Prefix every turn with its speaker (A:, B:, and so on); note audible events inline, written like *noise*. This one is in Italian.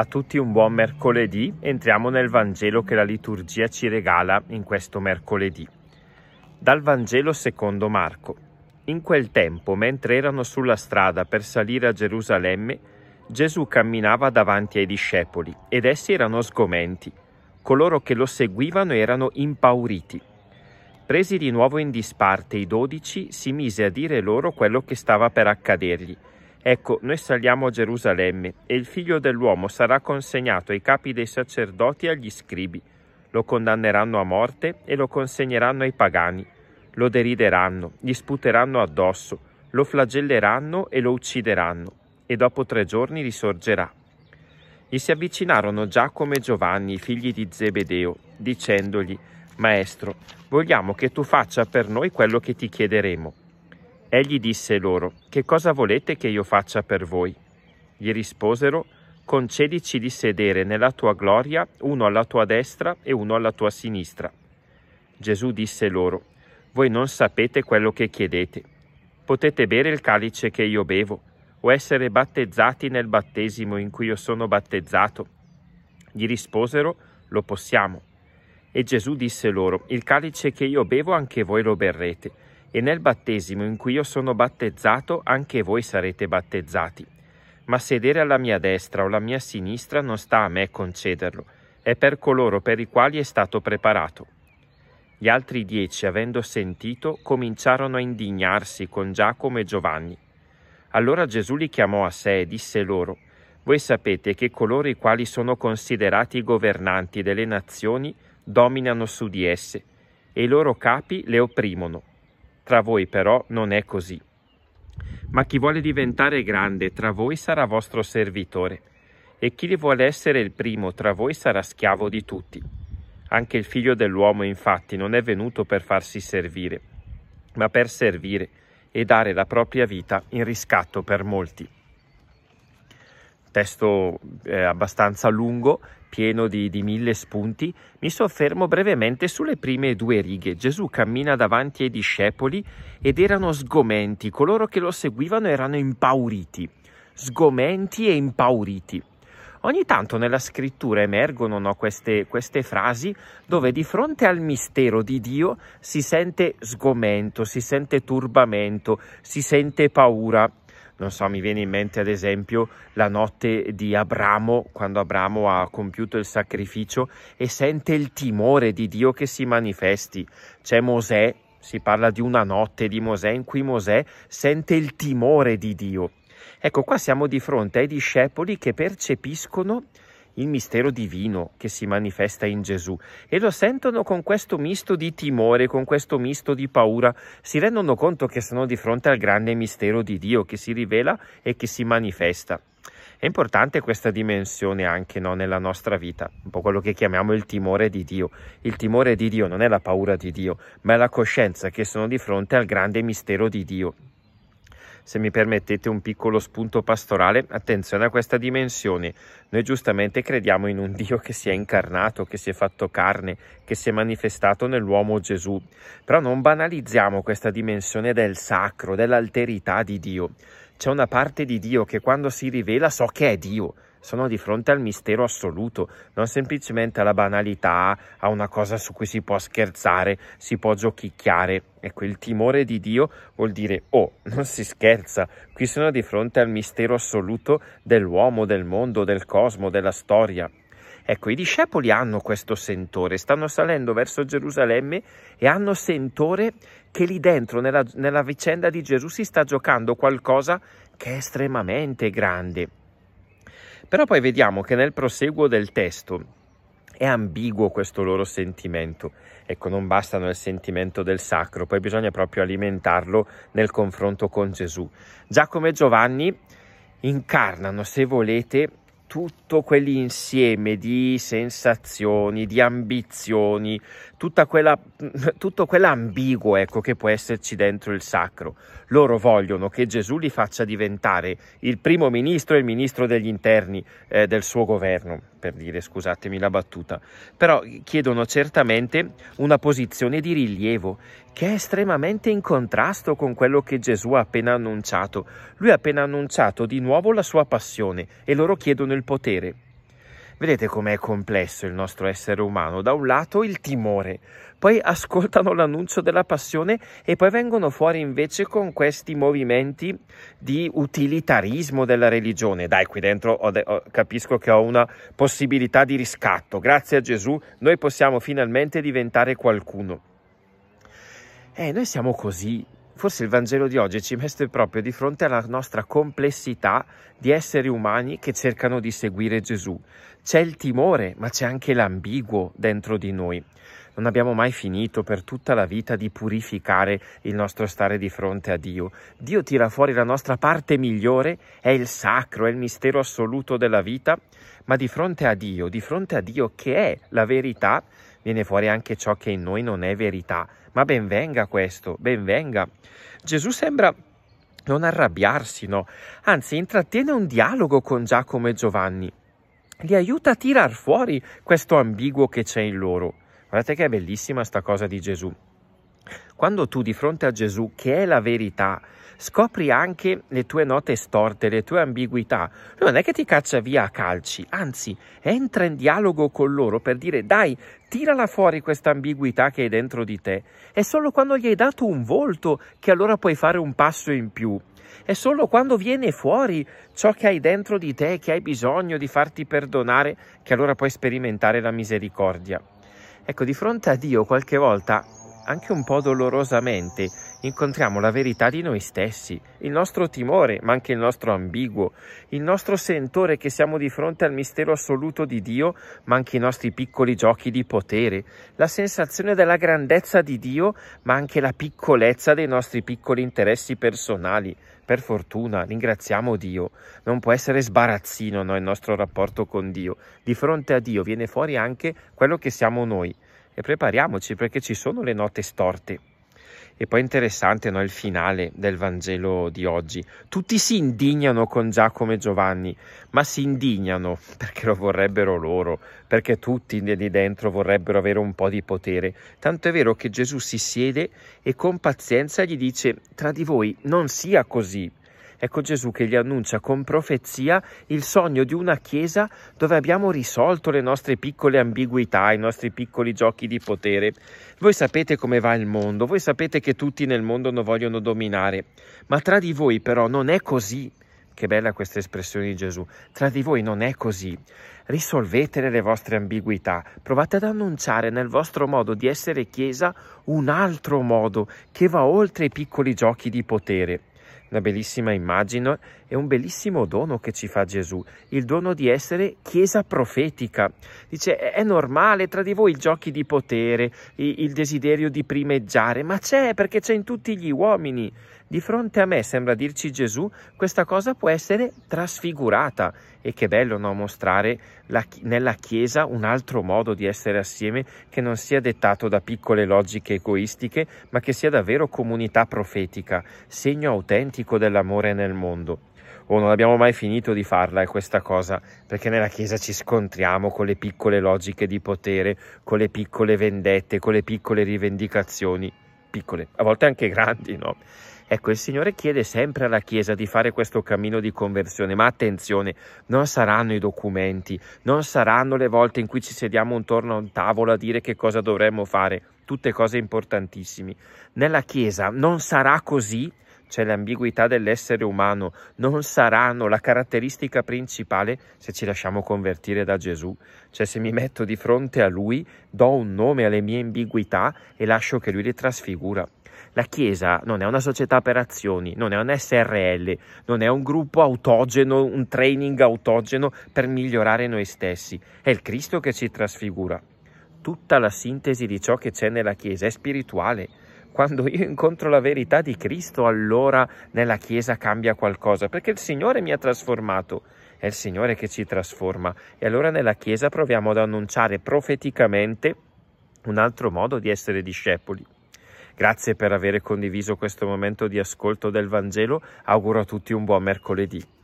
A: A tutti un buon mercoledì, entriamo nel Vangelo che la liturgia ci regala in questo mercoledì. Dal Vangelo secondo Marco. In quel tempo, mentre erano sulla strada per salire a Gerusalemme, Gesù camminava davanti ai discepoli ed essi erano sgomenti. Coloro che lo seguivano erano impauriti. Presi di nuovo in disparte i dodici, si mise a dire loro quello che stava per accadergli Ecco, noi saliamo a Gerusalemme e il figlio dell'uomo sarà consegnato ai capi dei sacerdoti e agli scribi. Lo condanneranno a morte e lo consegneranno ai pagani. Lo derideranno, gli sputeranno addosso, lo flagelleranno e lo uccideranno, e dopo tre giorni risorgerà. Gli si avvicinarono Giacomo e Giovanni, i figli di Zebedeo, dicendogli, Maestro, vogliamo che tu faccia per noi quello che ti chiederemo. Egli disse loro, Che cosa volete che io faccia per voi? Gli risposero, Concedici di sedere nella tua gloria, uno alla tua destra e uno alla tua sinistra. Gesù disse loro, Voi non sapete quello che chiedete. Potete bere il calice che io bevo, o essere battezzati nel battesimo in cui io sono battezzato? Gli risposero, Lo possiamo. E Gesù disse loro, Il calice che io bevo anche voi lo berrete e nel battesimo in cui io sono battezzato anche voi sarete battezzati. Ma sedere alla mia destra o alla mia sinistra non sta a me concederlo, è per coloro per i quali è stato preparato. Gli altri dieci, avendo sentito, cominciarono a indignarsi con Giacomo e Giovanni. Allora Gesù li chiamò a sé e disse loro, Voi sapete che coloro i quali sono considerati i governanti delle nazioni dominano su di esse, e i loro capi le opprimono tra voi però non è così. Ma chi vuole diventare grande tra voi sarà vostro servitore, e chi vuole essere il primo tra voi sarà schiavo di tutti. Anche il figlio dell'uomo infatti non è venuto per farsi servire, ma per servire e dare la propria vita in riscatto per molti testo eh, abbastanza lungo, pieno di, di, mille spunti, mi soffermo brevemente sulle prime due righe. Gesù cammina davanti ai discepoli ed erano sgomenti, coloro che lo seguivano erano impauriti, sgomenti e impauriti. Ogni tanto nella scrittura emergono no, queste, queste frasi dove di fronte al mistero di Dio si sente sgomento, si sente turbamento, si sente paura non so, mi viene in mente ad esempio la notte di Abramo, quando Abramo ha compiuto il sacrificio e sente il timore di Dio che si manifesti. C'è Mosè, si parla di una notte di Mosè in cui Mosè sente il timore di Dio. Ecco, qua siamo di fronte ai discepoli che percepiscono il mistero divino che si manifesta in Gesù e lo sentono con questo misto di timore, con questo misto di paura, si rendono conto che sono di fronte al grande mistero di Dio che si rivela e che si manifesta. È importante questa dimensione anche no, nella nostra vita, un po' quello che chiamiamo il timore di Dio. Il timore di Dio non è la paura di Dio, ma è la coscienza che sono di fronte al grande mistero di Dio se mi permettete un piccolo spunto pastorale, attenzione a questa dimensione. Noi giustamente crediamo in un Dio che si è incarnato, che si è fatto carne, che si è manifestato nell'uomo Gesù, però non banalizziamo questa dimensione del sacro, dell'alterità di Dio. C'è una parte di Dio che quando si rivela so che è Dio, sono di fronte al mistero assoluto, non semplicemente alla banalità, a una cosa su cui si può scherzare, si può giochicchiare. Ecco, il timore di Dio vuol dire, oh, non si scherza, qui sono di fronte al mistero assoluto dell'uomo, del mondo, del cosmo, della storia. Ecco, i discepoli hanno questo sentore, stanno salendo verso Gerusalemme e hanno sentore che lì dentro, nella, nella vicenda di Gesù, si sta giocando qualcosa che è estremamente grande. Però poi vediamo che nel proseguo del testo è ambiguo questo loro sentimento. Ecco, non bastano il sentimento del sacro, poi bisogna proprio alimentarlo nel confronto con Gesù. Giacomo e Giovanni incarnano, se volete, tutto quell'insieme di sensazioni, di ambizioni, tutta quella, *laughs* tutto quell'ambiguo ecco, che può esserci dentro il sacro. Loro vogliono che Gesù li faccia diventare il primo ministro e il ministro degli interni eh, del suo governo, per dire, scusatemi la battuta, però chiedono certamente una posizione di rilievo che è estremamente in contrasto con quello che Gesù ha appena annunciato. Lui ha appena annunciato di nuovo la sua passione e loro chiedono il il potere. Vedete com'è complesso il nostro essere umano. Da un lato il timore, poi ascoltano l'annuncio della passione e poi vengono fuori invece con questi movimenti di utilitarismo della religione. Dai, qui dentro ho de- ho, capisco che ho una possibilità di riscatto. Grazie a Gesù noi possiamo finalmente diventare qualcuno. Eh, noi siamo così, Forse il Vangelo di oggi ci mette proprio di fronte alla nostra complessità di esseri umani che cercano di seguire Gesù. C'è il timore, ma c'è anche l'ambiguo dentro di noi. Non abbiamo mai finito per tutta la vita di purificare il nostro stare di fronte a Dio. Dio tira fuori la nostra parte migliore, è il sacro, è il mistero assoluto della vita ma di fronte a Dio, di fronte a Dio che è la verità, viene fuori anche ciò che in noi non è verità. Ma ben venga questo, ben venga. Gesù sembra non arrabbiarsi, no? Anzi, intrattiene un dialogo con Giacomo e Giovanni. Li aiuta a tirar fuori questo ambiguo che c'è in loro. Guardate che è bellissima sta cosa di Gesù. Quando tu di fronte a Gesù, che è la verità, scopri anche le tue note storte, le tue ambiguità, non è che ti caccia via a calci, anzi entra in dialogo con loro per dire dai, tirala fuori questa ambiguità che è dentro di te. È solo quando gli hai dato un volto che allora puoi fare un passo in più. È solo quando viene fuori ciò che hai dentro di te, che hai bisogno di farti perdonare, che allora puoi sperimentare la misericordia. Ecco, di fronte a Dio qualche volta anche un po' dolorosamente, incontriamo la verità di noi stessi, il nostro timore, ma anche il nostro ambiguo, il nostro sentore che siamo di fronte al mistero assoluto di Dio, ma anche i nostri piccoli giochi di potere, la sensazione della grandezza di Dio, ma anche la piccolezza dei nostri piccoli interessi personali. Per fortuna, ringraziamo Dio. Non può essere sbarazzino no, il nostro rapporto con Dio. Di fronte a Dio viene fuori anche quello che siamo noi e prepariamoci perché ci sono le note storte. E poi interessante no, il finale del Vangelo di oggi. Tutti si indignano con Giacomo e Giovanni, ma si indignano perché lo vorrebbero loro, perché tutti lì dentro vorrebbero avere un po' di potere. Tanto è vero che Gesù si siede e con pazienza gli dice, tra di voi non sia così, Ecco Gesù che gli annuncia con profezia il sogno di una chiesa dove abbiamo risolto le nostre piccole ambiguità, i nostri piccoli giochi di potere. Voi sapete come va il mondo, voi sapete che tutti nel mondo non vogliono dominare, ma tra di voi però non è così. Che bella questa espressione di Gesù. Tra di voi non è così. Risolvete le vostre ambiguità. Provate ad annunciare nel vostro modo di essere Chiesa un altro modo che va oltre i piccoli giochi di potere una bellissima immagine e un bellissimo dono che ci fa Gesù, il dono di essere chiesa profetica. Dice, è normale tra di voi i giochi di potere, il desiderio di primeggiare, ma c'è perché c'è in tutti gli uomini. Di fronte a me, sembra dirci Gesù, questa cosa può essere trasfigurata. E che bello no? mostrare la, nella Chiesa un altro modo di essere assieme che non sia dettato da piccole logiche egoistiche, ma che sia davvero comunità profetica, segno autentico dell'amore nel mondo. Oh, non abbiamo mai finito di farla è eh, questa cosa, perché nella Chiesa ci scontriamo con le piccole logiche di potere, con le piccole vendette, con le piccole rivendicazioni, piccole, a volte anche grandi, no? Ecco, il Signore chiede sempre alla Chiesa di fare questo cammino di conversione, ma attenzione, non saranno i documenti, non saranno le volte in cui ci sediamo intorno a un tavolo a dire che cosa dovremmo fare, tutte cose importantissime. Nella Chiesa non sarà così cioè l'ambiguità dell'essere umano, non saranno la caratteristica principale se ci lasciamo convertire da Gesù. Cioè se mi metto di fronte a Lui, do un nome alle mie ambiguità e lascio che Lui le trasfigura. La Chiesa non è una società per azioni, non è un SRL, non è un gruppo autogeno, un training autogeno per migliorare noi stessi. È il Cristo che ci trasfigura. Tutta la sintesi di ciò che c'è nella Chiesa è spirituale quando io incontro la verità di Cristo, allora nella Chiesa cambia qualcosa, perché il Signore mi ha trasformato. È il Signore che ci trasforma. E allora nella Chiesa proviamo ad annunciare profeticamente un altro modo di essere discepoli. Grazie per aver condiviso questo momento di ascolto del Vangelo. Auguro a tutti un buon mercoledì.